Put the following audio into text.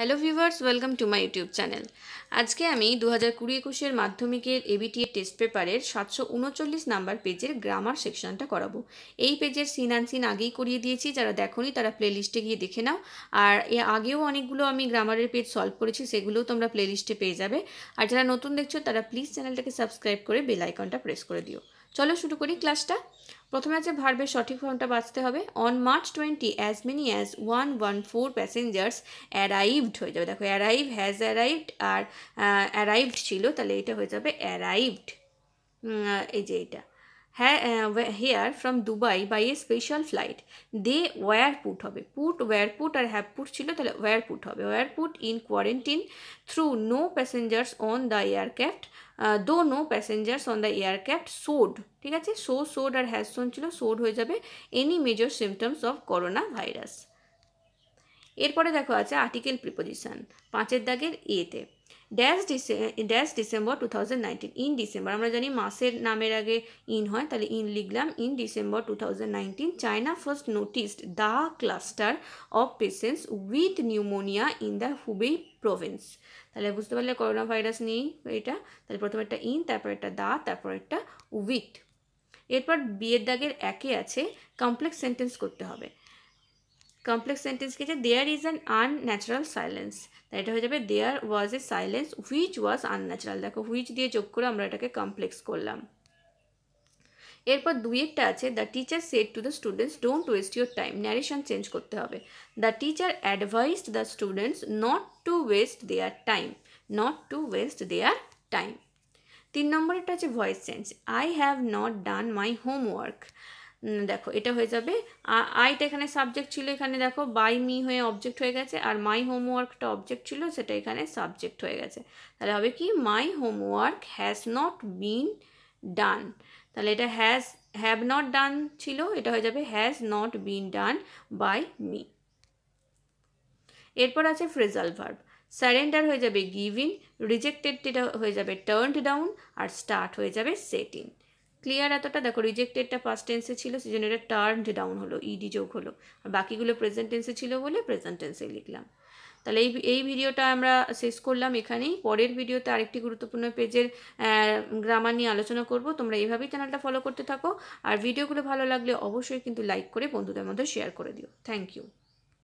hello viewers welcome to my YouTube channel আজকে আমি দু হাজার কুড়ি একুশের মাধ্যমিকের এবিটিএ e টেস্ট পেপারের সাতশো উনচল্লিশ নাম্বার পেজের গ্রামার সেকশনটা করাবো এই পেজের সিন আন সিন আগেই করিয়ে দিয়েছি যারা দেখনি তারা প্লেলিস্টে গিয়ে দেখে নাও আর এ আগেও অনেকগুলো আমি গ্রামারের পেজ সলভ করেছি সেগুলোও তোমরা প্লেলিস্টে পেয়ে যাবে আর যারা নতুন দেখছো তারা প্লিজ চ্যানেলটাকে সাবস্ক্রাইব করে বেল আইকনটা প্রেস করে দিও চলো শুরু করি ক্লাসটা প্রথমে আছে ভার্বের সঠিক ফর্মটা বাঁচতে হবে on March twenty as many as one one four passengers arrived হয়ে যাবে দেখো অ্যারাইভ হ্যাজ অ্যারাইভড আর অ্যারাইভড ছিল তাহলে এটা হয়ে যাবে অ্যারাইভড এই যে এটা here from Dubai by a special flight they were put হবে পুট ওয়ার পুট আর হ্যাভ পুট ছিল তাহলে ওয়ার পুট হবে were put in quarantine through no passengers on the aircraft though no passengers on the aircraft sort ঠিক আছে so sowed আর has sown ছিল sowed হয়ে যাবে any major symptoms of corona virus এরপরে দেখো আছে আর্টিকেল প্রিপোজিশন পাঁচের দাগের এতে ড্যাশ ডিসে dash December two thousand in December আমরা জানি মাসের নামের আগে ইন হয় তাহলে ইন লিখলাম in December two thousand China first noticed the cluster of patients with pneumonia in the Hubei province তাহলে বুঝতে পারলে করোনা ভাইরাস নেই এটা তাহলে প্রথমে একটা ইন তারপর একটা দা তারপর একটা উইথ এরপর বিয়ের দাগের একে আছে কমপ্লেক্স সেন্টেন্স করতে হবে কমপ্লেক্স সেন্টেন্স কি there is an unnatural silence তাই এটা হয়ে যাবে there was a silence which was unnatural দেখো হুইচ দিয়ে যোগ করে আমরা এটাকে কমপ্লেক্স করলাম এরপর দুই একটা আছে the teacher said to the students don't waste your time narration change করতে হবে the teacher advised the students not to waste their time not to waste their time তিন নম্বরেরটা আছে voice change I have not done my homework দেখো এটা হয়ে যাবে আইটা এখানে সাবজেক্ট ছিল এখানে দেখো বাই মি হয়ে অবজেক্ট হয়ে গেছে আর মাই হোমওয়ার্কটা অবজেক্ট ছিল সেটা এখানে সাবজেক্ট হয়ে গেছে তাহলে হবে কি my homework has not been done তাহলে এটা হ্যাজ হ্যাভ নট ডান ছিল এটা হয়ে যাবে has not been done by me এরপর আছে ফ্রেজাল ভার্ব সারেন্ডার হয়ে যাবে গিভিং রিজেক্টেড হয়ে যাবে টার্নড ডাউন আর স্টার্ট হয়ে যাবে সেটিং ক্লিয়ার এতটা দেখো রিজেক্টেডটা পাস্ট টেন্সে ছিল সেজন্য এটা টার্নড ডাউন হলো ইডি যোগ হলো আর বাকিগুলো প্রেজেন্ট টেন্সে ছিল বলে প্রেজেন্ট টেন্সে লিখলাম তাহলে এই এই ভিডিওটা আমরা শেষ করলাম এখানেই পরের ভিডিওতে আরেকটি গুরুত্বপূর্ণ পেজের গ্রামার নিয়ে আলোচনা করব তোমরা এইভাবেই চ্যানেলটা ফলো করতে থাকো আর ভিডিওগুলো ভালো লাগলে অবশ্যই কিন্তু লাইক করে বন্ধুদের মধ্যে শেয়ার করে দিও থ্যাংক ইউ